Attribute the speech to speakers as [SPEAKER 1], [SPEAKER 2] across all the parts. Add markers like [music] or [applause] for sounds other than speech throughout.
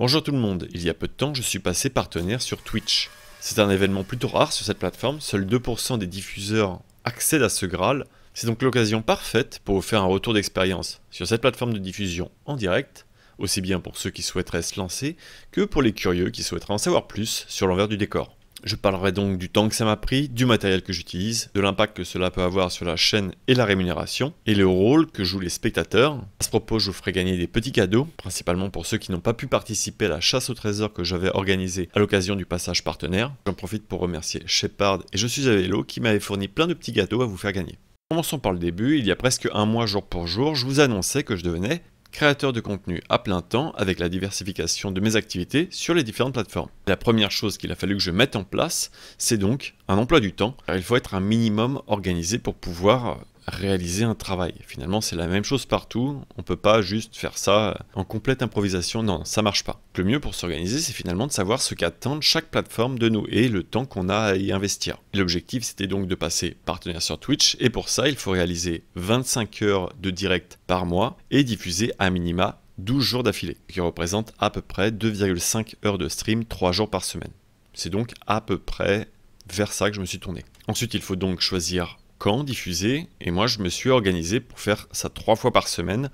[SPEAKER 1] Bonjour tout le monde, il y a peu de temps je suis passé partenaire sur Twitch. C'est un événement plutôt rare sur cette plateforme, seuls 2% des diffuseurs accèdent à ce Graal. C'est donc l'occasion parfaite pour vous faire un retour d'expérience sur cette plateforme de diffusion en direct, aussi bien pour ceux qui souhaiteraient se lancer que pour les curieux qui souhaiteraient en savoir plus sur l'envers du décor. Je parlerai donc du temps que ça m'a pris, du matériel que j'utilise, de l'impact que cela peut avoir sur la chaîne et la rémunération, et le rôle que jouent les spectateurs. À ce propos, je vous ferai gagner des petits cadeaux, principalement pour ceux qui n'ont pas pu participer à la chasse au trésor que j'avais organisée à l'occasion du passage partenaire. J'en profite pour remercier Shepard et Je suis à vélo qui m'avait fourni plein de petits gâteaux à vous faire gagner. Commençons par le début, il y a presque un mois jour pour jour, je vous annonçais que je devenais créateur de contenu à plein temps avec la diversification de mes activités sur les différentes plateformes. La première chose qu'il a fallu que je mette en place, c'est donc un emploi du temps. Il faut être un minimum organisé pour pouvoir euh, réaliser un travail. Finalement, c'est la même chose partout. On peut pas juste faire ça en complète improvisation. Non, ça marche pas. Le mieux pour s'organiser, c'est finalement de savoir ce qu'attend chaque plateforme de nous et le temps qu'on a à y investir. L'objectif, c'était donc de passer partenaire sur Twitch et pour ça, il faut réaliser 25 heures de direct par mois et diffuser à minima 12 jours d'affilée, qui représente à peu près 2,5 heures de stream 3 jours par semaine. C'est donc à peu près vers ça que je me suis tourné. Ensuite, il faut donc choisir quand diffuser, et moi je me suis organisé pour faire ça trois fois par semaine,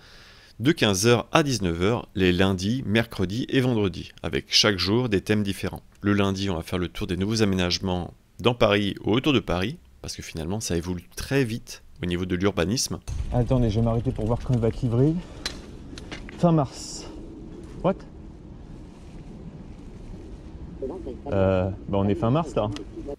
[SPEAKER 1] de 15h à 19h, les lundis, mercredis et vendredis, avec chaque jour des thèmes différents. Le lundi, on va faire le tour des nouveaux aménagements dans Paris ou autour de Paris, parce que finalement ça évolue très vite au niveau de l'urbanisme. Attendez, je vais m'arrêter pour voir quand va être Fin mars. What euh, bah, on est fin mars là.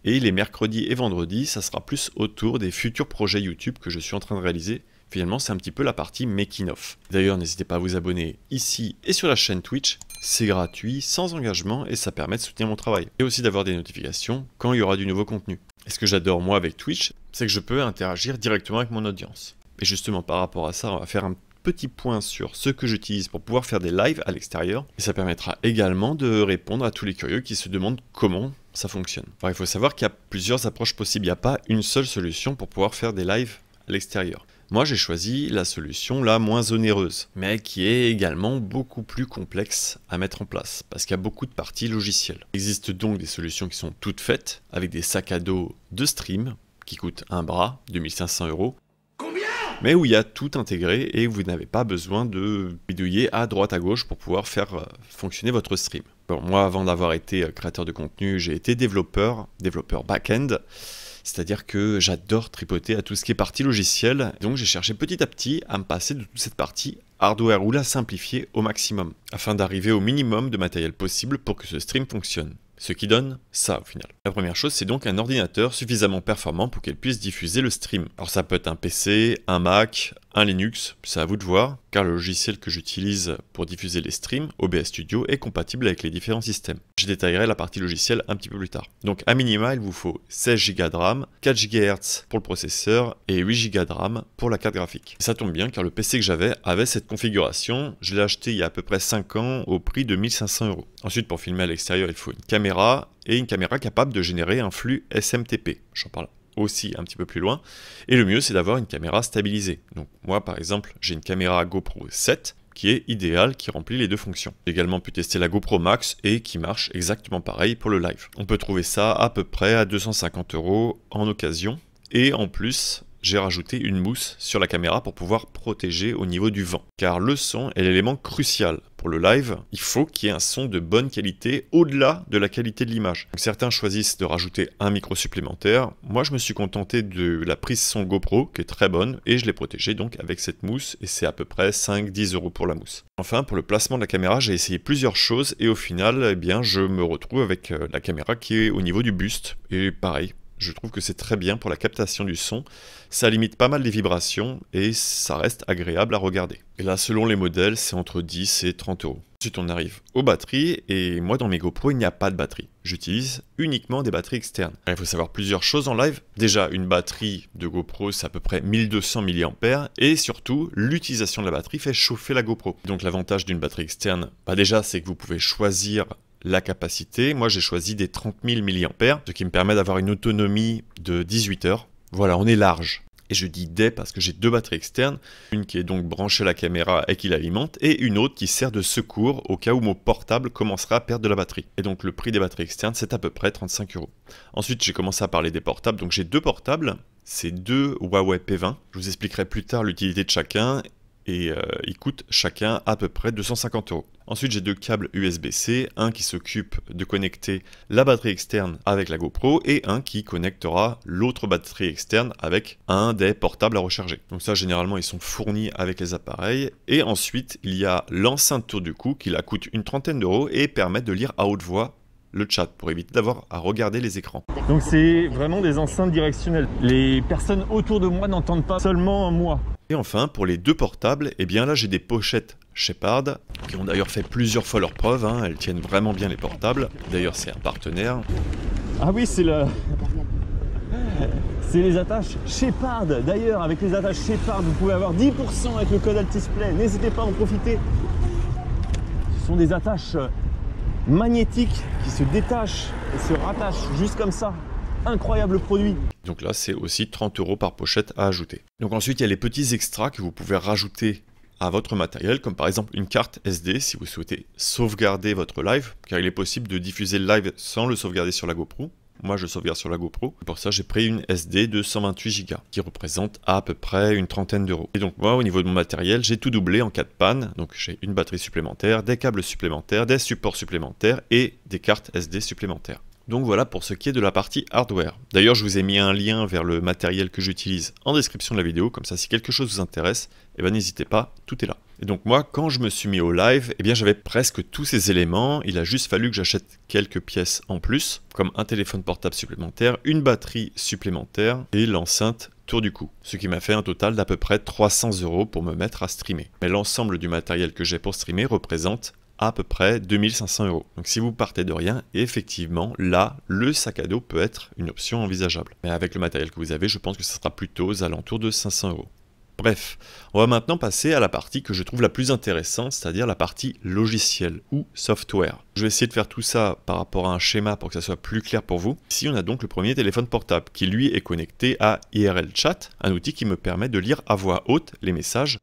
[SPEAKER 1] Et les mercredis et vendredis, ça sera plus autour des futurs projets YouTube que je suis en train de réaliser. Finalement, c'est un petit peu la partie making of. D'ailleurs, n'hésitez pas à vous abonner ici et sur la chaîne Twitch. C'est gratuit, sans engagement et ça permet de soutenir mon travail. Et aussi d'avoir des notifications quand il y aura du nouveau contenu. Et ce que j'adore moi avec Twitch, c'est que je peux interagir directement avec mon audience. Et justement, par rapport à ça, on va faire un petit point sur ce que j'utilise pour pouvoir faire des lives à l'extérieur. Et ça permettra également de répondre à tous les curieux qui se demandent comment ça fonctionne. Alors, il faut savoir qu'il y a plusieurs approches possibles. Il n'y a pas une seule solution pour pouvoir faire des lives à l'extérieur. Moi, j'ai choisi la solution la moins onéreuse, mais qui est également beaucoup plus complexe à mettre en place, parce qu'il y a beaucoup de parties logicielles. Il existe donc des solutions qui sont toutes faites, avec des sacs à dos de stream, qui coûtent un bras, 2500 euros, mais où il y a tout intégré et vous n'avez pas besoin de bidouiller à droite à gauche pour pouvoir faire euh, fonctionner votre stream. moi, avant d'avoir été euh, créateur de contenu, j'ai été développeur, développeur back-end. C'est-à-dire que j'adore tripoter à tout ce qui est partie logiciel, Donc j'ai cherché petit à petit à me passer de toute cette partie hardware ou la simplifier au maximum, afin d'arriver au minimum de matériel possible pour que ce stream fonctionne. Ce qui donne ça au final. La première chose, c'est donc un ordinateur suffisamment performant pour qu'elle puisse diffuser le stream. Alors ça peut être un PC, un Mac, un Linux, c'est à vous de voir, car le logiciel que j'utilise pour diffuser les streams, OBS Studio, est compatible avec les différents systèmes. Je détaillerai la partie logicielle un petit peu plus tard. Donc à minima, il vous faut 16 Go de RAM, 4 GHz pour le processeur et 8 Go de RAM pour la carte graphique. ça tombe bien car le PC que j'avais avait cette configuration. Je l'ai acheté il y a à peu près 5 ans au prix de 1500 euros. Ensuite, pour filmer à l'extérieur, il faut une caméra et une caméra capable de générer un flux SMTP. J'en parle aussi un petit peu plus loin. Et le mieux, c'est d'avoir une caméra stabilisée. Donc moi, par exemple, j'ai une caméra GoPro 7 qui est idéale, qui remplit les deux fonctions. J'ai également pu tester la GoPro Max et qui marche exactement pareil pour le live. On peut trouver ça à peu près à 250 euros en occasion. Et en plus, j'ai rajouté une mousse sur la caméra pour pouvoir protéger au niveau du vent. Car le son est l'élément crucial pour le live. Il faut qu'il y ait un son de bonne qualité au-delà de la qualité de l'image. Certains choisissent de rajouter un micro supplémentaire. Moi, je me suis contenté de la prise son GoPro qui est très bonne et je l'ai protégé donc avec cette mousse et c'est à peu près 5-10 euros pour la mousse. Enfin, pour le placement de la caméra, j'ai essayé plusieurs choses et au final, eh bien, je me retrouve avec euh, la caméra qui est au niveau du buste et pareil, je trouve que c'est très bien pour la captation du son, ça limite pas mal les vibrations et ça reste agréable à regarder. Et là, selon les modèles, c'est entre 10 et 30 euros. Ensuite, on arrive aux batteries, et moi dans mes GoPro, il n'y a pas de batterie. J'utilise uniquement des batteries externes. il faut savoir plusieurs choses en live. Déjà, une batterie de GoPro, c'est à peu près 1200 mAh, et surtout, l'utilisation de la batterie fait chauffer la GoPro. Donc, l'avantage d'une batterie externe, bah, déjà, c'est que vous pouvez choisir la capacité. Moi, j'ai choisi des 30 000 mAh, ce qui me permet d'avoir une autonomie de 18 heures. Voilà, on est large. Et je dis des parce que j'ai deux batteries externes, une qui est donc branchée à la caméra et qui l'alimente, et une autre qui sert de secours au cas où mon portable commencera à perdre de la batterie. Et donc le prix des batteries externes, c'est à peu près 35 euros. Ensuite, j'ai commencé à parler des portables, donc j'ai deux portables. C'est deux Huawei P20. Je vous expliquerai plus tard l'utilité de chacun et euh, ils coûtent chacun à peu près 250 euros. Ensuite, j'ai deux câbles USB-C, un qui s'occupe de connecter la batterie externe avec la GoPro et un qui connectera l'autre batterie externe avec un des portables à recharger. Donc ça, généralement, ils sont fournis avec les appareils. Et ensuite, il y a l'enceinte tour du cou qui la coûte une trentaine d'euros et permet de lire à haute voix le chat pour éviter d'avoir à regarder les écrans. Donc c'est vraiment des enceintes directionnelles. Les personnes autour de moi n'entendent pas seulement moi. Et enfin, pour les deux portables, eh bien là j'ai des pochettes Shepard, qui ont d'ailleurs fait plusieurs fois leur preuve, hein. elles tiennent vraiment bien les portables. D'ailleurs c'est un partenaire. Ah oui, c'est le... C'est les attaches Shepard. D'ailleurs, avec les attaches Shepard, vous pouvez avoir 10% avec le code Altisplay. N'hésitez pas à en profiter. Ce sont des attaches magnétique qui se détache et se rattache juste comme ça. Incroyable produit. Donc là, c'est aussi 30 euros par pochette à ajouter. Donc ensuite, il y a les petits extras que vous pouvez rajouter à votre matériel, comme par exemple une carte SD si vous souhaitez sauvegarder votre live, car il est possible de diffuser le live sans le sauvegarder sur la GoPro. Moi, je sauvegarde sur la GoPro. Pour ça, j'ai pris une SD de 128 Go qui représente à peu près une trentaine d'euros. Et donc, moi, au niveau de mon matériel, j'ai tout doublé en cas de panne. Donc, j'ai une batterie supplémentaire, des câbles supplémentaires, des supports supplémentaires et des cartes SD supplémentaires. Donc voilà pour ce qui est de la partie hardware. D'ailleurs, je vous ai mis un lien vers le matériel que j'utilise en description de la vidéo, comme ça si quelque chose vous intéresse, eh ben, n'hésitez pas, tout est là. Et donc moi, quand je me suis mis au live, eh bien j'avais presque tous ces éléments, il a juste fallu que j'achète quelques pièces en plus, comme un téléphone portable supplémentaire, une batterie supplémentaire et l'enceinte tour du coup, ce qui m'a fait un total d'à peu près 300 euros pour me mettre à streamer. Mais l'ensemble du matériel que j'ai pour streamer représente à peu près 2500 euros. Donc si vous partez de rien, effectivement, là, le sac à dos peut être une option envisageable. Mais avec le matériel que vous avez, je pense que ce sera plutôt aux alentours de 500 euros. Bref, on va maintenant passer à la partie que je trouve la plus intéressante, c'est-à-dire la partie logicielle ou software. Je vais essayer de faire tout ça par rapport à un schéma pour que ça soit plus clair pour vous. Ici, on a donc le premier téléphone portable qui, lui, est connecté à IRL Chat, un outil qui me permet de lire à voix haute les messages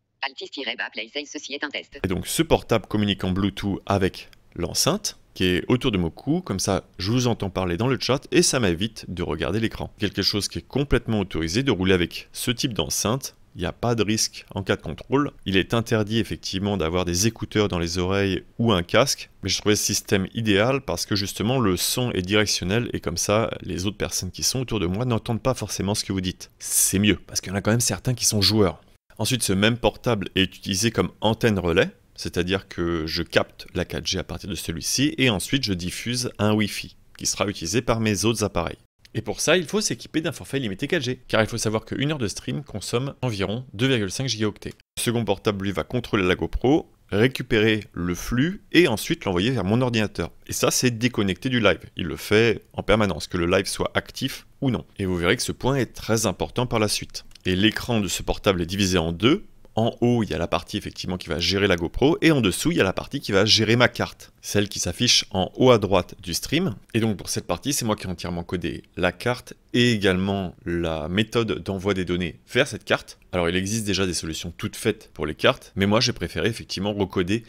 [SPEAKER 1] et donc ce portable communique en Bluetooth avec l'enceinte qui est autour de mon cou, comme ça je vous entends parler dans le chat et ça m'évite de regarder l'écran. Quelque chose qui est complètement autorisé de rouler avec ce type d'enceinte, il n'y a pas de risque en cas de contrôle. Il est interdit effectivement d'avoir des écouteurs dans les oreilles ou un casque, mais je trouvais ce système idéal parce que justement le son est directionnel et comme ça les autres personnes qui sont autour de moi n'entendent pas forcément ce que vous dites. C'est mieux, parce qu'il y en a quand même certains qui sont joueurs. Ensuite, ce même portable est utilisé comme antenne relais, c'est-à-dire que je capte la 4G à partir de celui-ci et ensuite je diffuse un Wi-Fi qui sera utilisé par mes autres appareils. Et pour ça, il faut s'équiper d'un forfait limité 4G, car il faut savoir qu'une heure de stream consomme environ 2,5 gigaoctets. Le second portable, lui, va contrôler la GoPro, récupérer le flux et ensuite l'envoyer vers mon ordinateur. Et ça, c'est déconnecté du live. Il le fait en permanence, que le live soit actif ou non. Et vous verrez que ce point est très important par la suite. Et l'écran de ce portable est divisé en deux. En haut, il y a la partie effectivement qui va gérer la GoPro et en dessous, il y a la partie qui va gérer ma carte, celle qui s'affiche en haut à droite du stream. Et donc pour cette partie, c'est moi qui ai entièrement codé la carte et également la méthode d'envoi des données vers cette carte. Alors il existe déjà des solutions toutes faites pour les cartes, mais moi j'ai préféré effectivement recoder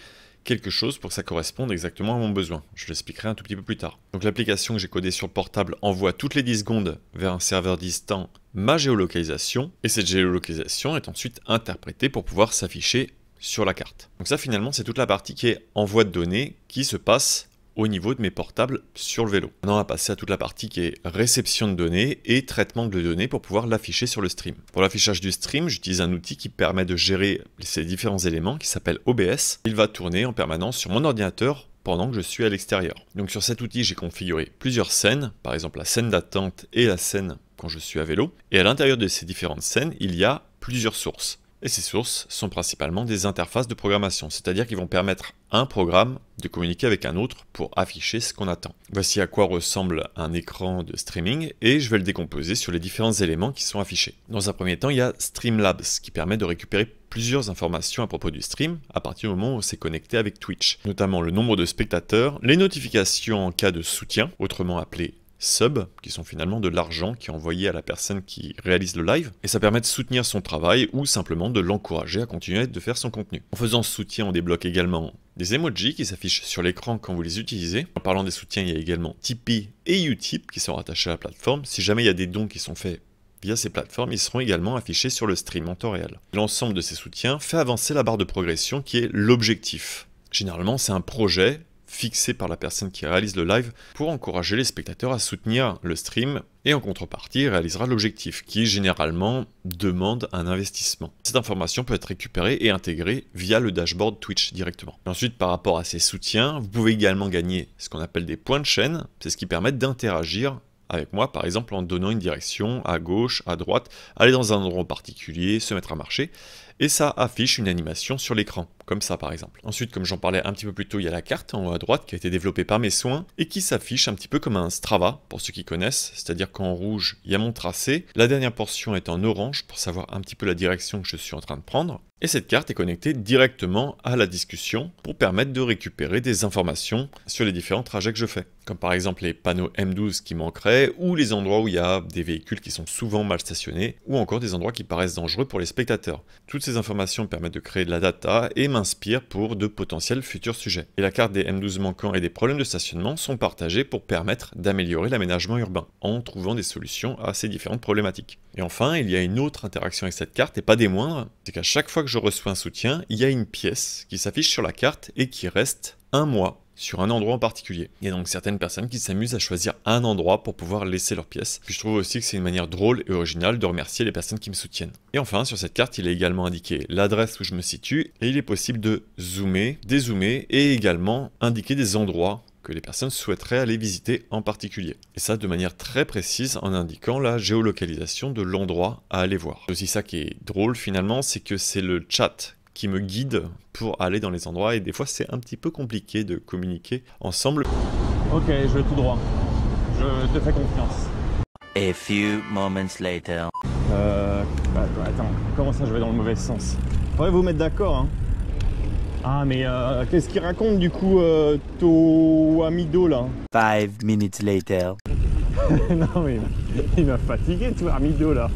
[SPEAKER 1] quelque chose pour que ça corresponde exactement à mon besoin. Je l'expliquerai un tout petit peu plus tard. Donc l'application que j'ai codée sur le portable envoie toutes les 10 secondes vers un serveur distant ma géolocalisation, et cette géolocalisation est ensuite interprétée pour pouvoir s'afficher sur la carte. Donc ça finalement c'est toute la partie qui est envoi de données qui se passe niveau de mes portables sur le vélo. Maintenant, on va passer à toute la partie qui est réception de données et traitement de données pour pouvoir l'afficher sur le stream. Pour l'affichage du stream, j'utilise un outil qui permet de gérer ces différents éléments qui s'appelle OBS. Il va tourner en permanence sur mon ordinateur pendant que je suis à l'extérieur. Donc sur cet outil, j'ai configuré plusieurs scènes, par exemple la scène d'attente et la scène quand je suis à vélo. Et à l'intérieur de ces différentes scènes, il y a plusieurs sources. Et ces sources sont principalement des interfaces de programmation, c'est-à-dire qu'ils vont permettre un programme de communiquer avec un autre pour afficher ce qu'on attend. Voici à quoi ressemble un écran de streaming et je vais le décomposer sur les différents éléments qui sont affichés. Dans un premier temps, il y a Streamlabs qui permet de récupérer plusieurs informations à propos du stream à partir du moment où c'est connecté avec Twitch, notamment le nombre de spectateurs, les notifications en cas de soutien, autrement appelé sub qui sont finalement de l'argent qui est envoyé à la personne qui réalise le live, et ça permet de soutenir son travail ou simplement de l'encourager à continuer de faire son contenu. En faisant soutien, on débloque également des emojis qui s'affichent sur l'écran quand vous les utilisez. En parlant des soutiens, il y a également Tipeee et Utip qui sont rattachés à la plateforme. Si jamais il y a des dons qui sont faits via ces plateformes, ils seront également affichés sur le stream en temps réel. L'ensemble de ces soutiens fait avancer la barre de progression qui est l'objectif. Généralement, c'est un projet fixé par la personne qui réalise le live pour encourager les spectateurs à soutenir le stream et en contrepartie réalisera l'objectif qui généralement demande un investissement. Cette information peut être récupérée et intégrée via le dashboard Twitch directement. ensuite par rapport à ces soutiens, vous pouvez également gagner ce qu'on appelle des points de chaîne, c'est ce qui permet d'interagir avec moi, par exemple, en donnant une direction à gauche, à droite, aller dans un endroit particulier, se mettre à marcher, et ça affiche une animation sur l'écran comme ça par exemple. Ensuite, comme j'en parlais un petit peu plus tôt, il y a la carte en haut à droite qui a été développée par mes soins et qui s'affiche un petit peu comme un Strava pour ceux qui connaissent, c'est-à-dire qu'en rouge, il y a mon tracé, la dernière portion est en orange pour savoir un petit peu la direction que je suis en train de prendre. Et cette carte est connectée directement à la discussion pour permettre de récupérer des informations sur les différents trajets que je fais. Comme par exemple les panneaux M12 qui manqueraient, ou les endroits où il y a des véhicules qui sont souvent mal stationnés, ou encore des endroits qui paraissent dangereux pour les spectateurs. Toutes ces informations permettent de créer de la data et m'inspire pour de potentiels futurs sujets. Et la carte des M12 manquants et des problèmes de stationnement sont partagés pour permettre d'améliorer l'aménagement urbain en trouvant des solutions à ces différentes problématiques. Et enfin, il y a une autre interaction avec cette carte et pas des moindres, c'est qu'à chaque fois que je reçois un soutien, il y a une pièce qui s'affiche sur la carte et qui reste un mois sur un endroit en particulier. Il y a donc certaines personnes qui s'amusent à choisir un endroit pour pouvoir laisser leurs pièces. je trouve aussi que c'est une manière drôle et originale de remercier les personnes qui me soutiennent. Et enfin, sur cette carte, il est également indiqué l'adresse où je me situe et il est possible de zoomer, dézoomer et également indiquer des endroits que les personnes souhaiteraient aller visiter en particulier. Et ça de manière très précise en indiquant la géolocalisation de l'endroit à aller voir. C'est aussi ça qui est drôle finalement, c'est que c'est le chat qui me guide pour aller dans les endroits et des fois c'est un petit peu compliqué de communiquer ensemble. Ok, je vais tout droit. Je te fais confiance. A few moments later. Euh, bah, bah, attends, comment ça je vais dans le mauvais sens va vous mettre d'accord. Hein. Ah mais euh, qu'est-ce qu'il raconte du coup euh, Amido là Five minutes later. [laughs] non mais il m'a fatigué toi Amido là.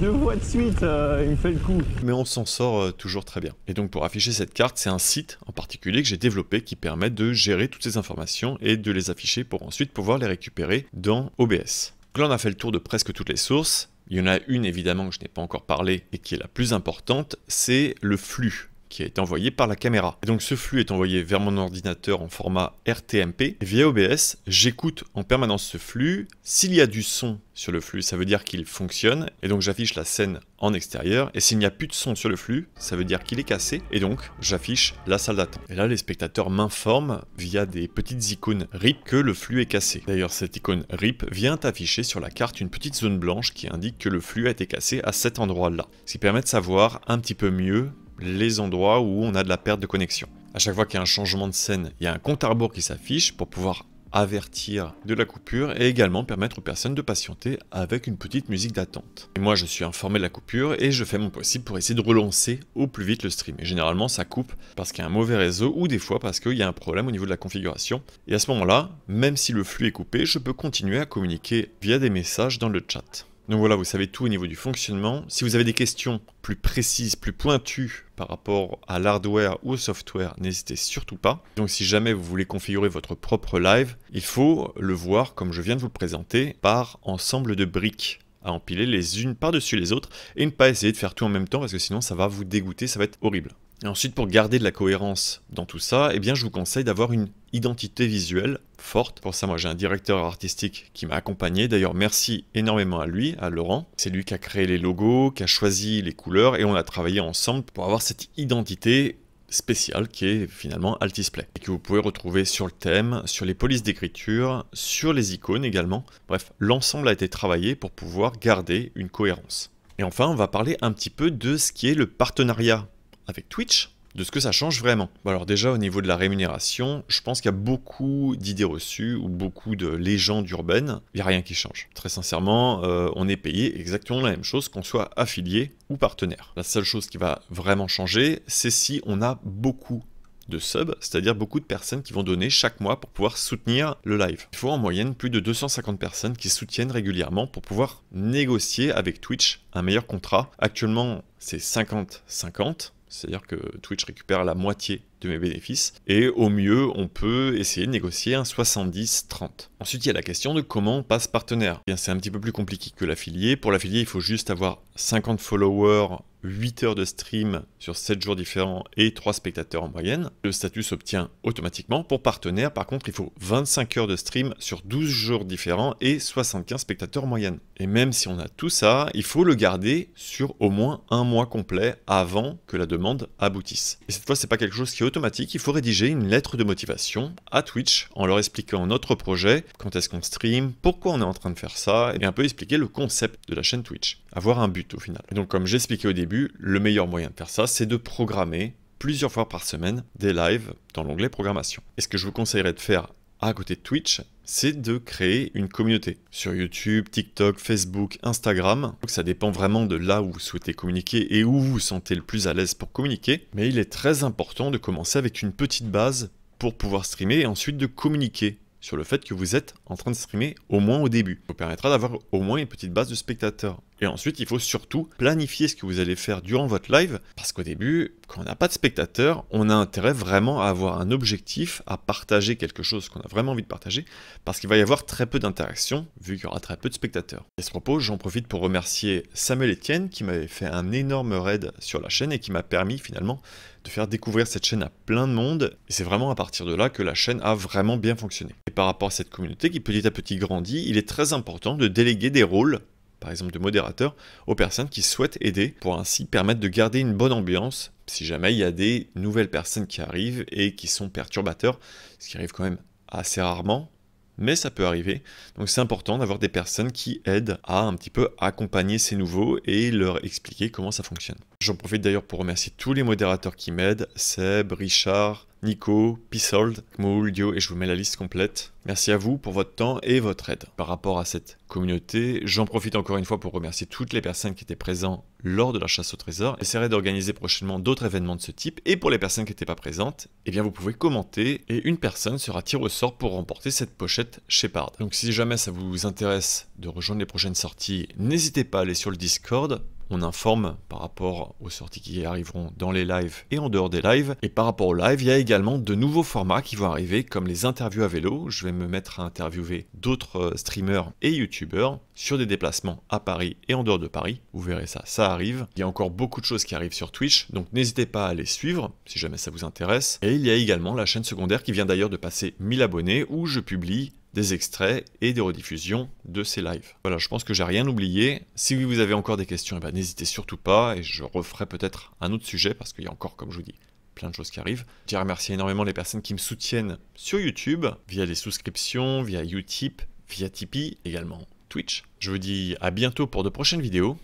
[SPEAKER 1] Deux fois de suite, euh, il me fait le coup. Mais on s'en sort euh, toujours très bien. Et donc pour afficher cette carte, c'est un site en particulier que j'ai développé qui permet de gérer toutes ces informations et de les afficher pour ensuite pouvoir les récupérer dans OBS. Donc là on a fait le tour de presque toutes les sources. Il y en a une évidemment que je n'ai pas encore parlé et qui est la plus importante, c'est le flux qui a été envoyé par la caméra. Et donc ce flux est envoyé vers mon ordinateur en format RTMP. via OBS, j'écoute en permanence ce flux. S'il y a du son sur le flux, ça veut dire qu'il fonctionne. Et donc j'affiche la scène en extérieur. Et s'il n'y a plus de son sur le flux, ça veut dire qu'il est cassé. Et donc j'affiche la salle d'attente. Et là, les spectateurs m'informent via des petites icônes RIP que le flux est cassé. D'ailleurs, cette icône RIP vient afficher sur la carte une petite zone blanche qui indique que le flux a été cassé à cet endroit-là. Ce qui permet de savoir un petit peu mieux les endroits où on a de la perte de connexion. À chaque fois qu'il y a un changement de scène, il y a un compte à rebours qui s'affiche pour pouvoir avertir de la coupure et également permettre aux personnes de patienter avec une petite musique d'attente. Et moi je suis informé de la coupure et je fais mon possible pour essayer de relancer au plus vite le stream. Et généralement ça coupe parce qu'il y a un mauvais réseau ou des fois parce qu'il y a un problème au niveau de la configuration. Et à ce moment-là, même si le flux est coupé, je peux continuer à communiquer via des messages dans le chat. Donc voilà, vous savez tout au niveau du fonctionnement. Si vous avez des questions plus précises, plus pointues par rapport à l'hardware ou au software, n'hésitez surtout pas. Donc si jamais vous voulez configurer votre propre live, il faut le voir, comme je viens de vous le présenter, par ensemble de briques à empiler les unes par-dessus les autres et ne pas essayer de faire tout en même temps parce que sinon ça va vous dégoûter, ça va être horrible. Et ensuite, pour garder de la cohérence dans tout ça, eh bien, je vous conseille d'avoir une identité visuelle forte. Pour ça, moi, j'ai un directeur artistique qui m'a accompagné. D'ailleurs, merci énormément à lui, à Laurent. C'est lui qui a créé les logos, qui a choisi les couleurs, et on a travaillé ensemble pour avoir cette identité spéciale qui est finalement Altisplay et que vous pouvez retrouver sur le thème, sur les polices d'écriture, sur les icônes également. Bref, l'ensemble a été travaillé pour pouvoir garder une cohérence. Et enfin, on va parler un petit peu de ce qui est le partenariat avec Twitch de ce que ça change vraiment. alors déjà au niveau de la rémunération, je pense qu'il y a beaucoup d'idées reçues ou beaucoup de légendes urbaines. Il n'y a rien qui change. Très sincèrement, euh, on est payé exactement la même chose qu'on soit affilié ou partenaire. La seule chose qui va vraiment changer, c'est si on a beaucoup de subs, c'est-à-dire beaucoup de personnes qui vont donner chaque mois pour pouvoir soutenir le live. Il faut en moyenne plus de 250 personnes qui soutiennent régulièrement pour pouvoir négocier avec Twitch un meilleur contrat. Actuellement, c'est 50-50. C'est-à-dire que Twitch récupère la moitié mes bénéfices, et au mieux, on peut essayer de négocier un 70-30. Ensuite, il y a la question de comment on passe partenaire. Eh bien, c'est un petit peu plus compliqué que l'affilié. Pour l'affilié, il faut juste avoir 50 followers 8 heures de stream sur 7 jours différents et 3 spectateurs en moyenne. Le statut s'obtient automatiquement. Pour partenaire, par contre, il faut 25 heures de stream sur 12 jours différents et 75 spectateurs en moyenne. Et même si on a tout ça, il faut le garder sur au moins un mois complet avant que la demande aboutisse. Et cette fois, c'est pas quelque chose qui est il faut rédiger une lettre de motivation à Twitch en leur expliquant notre projet, quand est-ce qu'on stream, pourquoi on est en train de faire ça, et un peu expliquer le concept de la chaîne Twitch. Avoir un but au final. donc comme j'expliquais au début, le meilleur moyen de faire ça, c'est de programmer plusieurs fois par semaine des lives dans l'onglet programmation. Et ce que je vous conseillerais de faire à côté de Twitch, c'est de créer une communauté. Sur YouTube, TikTok, Facebook, Instagram. Donc ça dépend vraiment de là où vous souhaitez communiquer et où vous vous sentez le plus à l'aise pour communiquer. Mais il est très important de commencer avec une petite base pour pouvoir streamer et ensuite de communiquer sur le fait que vous êtes en train de streamer au moins au début. Ça vous permettra d'avoir au moins une petite base de spectateurs. Et ensuite, il faut surtout planifier ce que vous allez faire durant votre live, parce qu'au début, quand on n'a pas de spectateurs, on a intérêt vraiment à avoir un objectif, à partager quelque chose qu'on a vraiment envie de partager, parce qu'il va y avoir très peu d'interactions, vu qu'il y aura très peu de spectateurs. Et à ce propos, j'en profite pour remercier Samuel Etienne, qui m'avait fait un énorme raid sur la chaîne et qui m'a permis finalement de faire découvrir cette chaîne à plein de monde. Et c'est vraiment à partir de là que la chaîne a vraiment bien fonctionné. Et par rapport à cette communauté qui petit à petit grandit, il est très important de déléguer des rôles par exemple de modérateurs, aux personnes qui souhaitent aider pour ainsi permettre de garder une bonne ambiance si jamais il y a des nouvelles personnes qui arrivent et qui sont perturbateurs, ce qui arrive quand même assez rarement, mais ça peut arriver. Donc c'est important d'avoir des personnes qui aident à un petit peu accompagner ces nouveaux et leur expliquer comment ça fonctionne. J'en profite d'ailleurs pour remercier tous les modérateurs qui m'aident, Seb, Richard, Nico, Pissold, Mouldio et je vous mets la liste complète. Merci à vous pour votre temps et votre aide par rapport à cette communauté. J'en profite encore une fois pour remercier toutes les personnes qui étaient présentes lors de la chasse au trésor. J'essaierai d'organiser prochainement d'autres événements de ce type et pour les personnes qui n'étaient pas présentes, eh bien vous pouvez commenter et une personne sera tirée au sort pour remporter cette pochette Shepard. Donc si jamais ça vous intéresse de rejoindre les prochaines sorties, n'hésitez pas à aller sur le Discord on informe par rapport aux sorties qui arriveront dans les lives et en dehors des lives. Et par rapport aux lives, il y a également de nouveaux formats qui vont arriver, comme les interviews à vélo. Je vais me mettre à interviewer d'autres euh, streamers et youtubeurs sur des déplacements à Paris et en dehors de Paris. Vous verrez ça, ça arrive. Il y a encore beaucoup de choses qui arrivent sur Twitch, donc n'hésitez pas à les suivre si jamais ça vous intéresse. Et il y a également la chaîne secondaire qui vient d'ailleurs de passer 1000 abonnés où je publie des extraits et des rediffusions de ces lives. Voilà, je pense que j'ai rien oublié. Si vous avez encore des questions, eh ben, n'hésitez surtout pas et je referai peut-être un autre sujet parce qu'il y a encore, comme je vous dis, plein de choses qui arrivent. Je remercie énormément les personnes qui me soutiennent sur YouTube, via les souscriptions, via Utip, via Tipeee, également Twitch. Je vous dis à bientôt pour de prochaines vidéos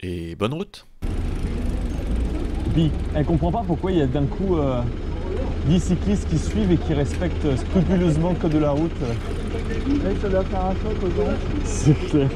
[SPEAKER 1] et bonne route. Bi, elle comprend pas pourquoi il y a d'un coup... Euh, 10 cyclistes qui suivent et qui respectent scrupuleusement le code de la route. C'est clair.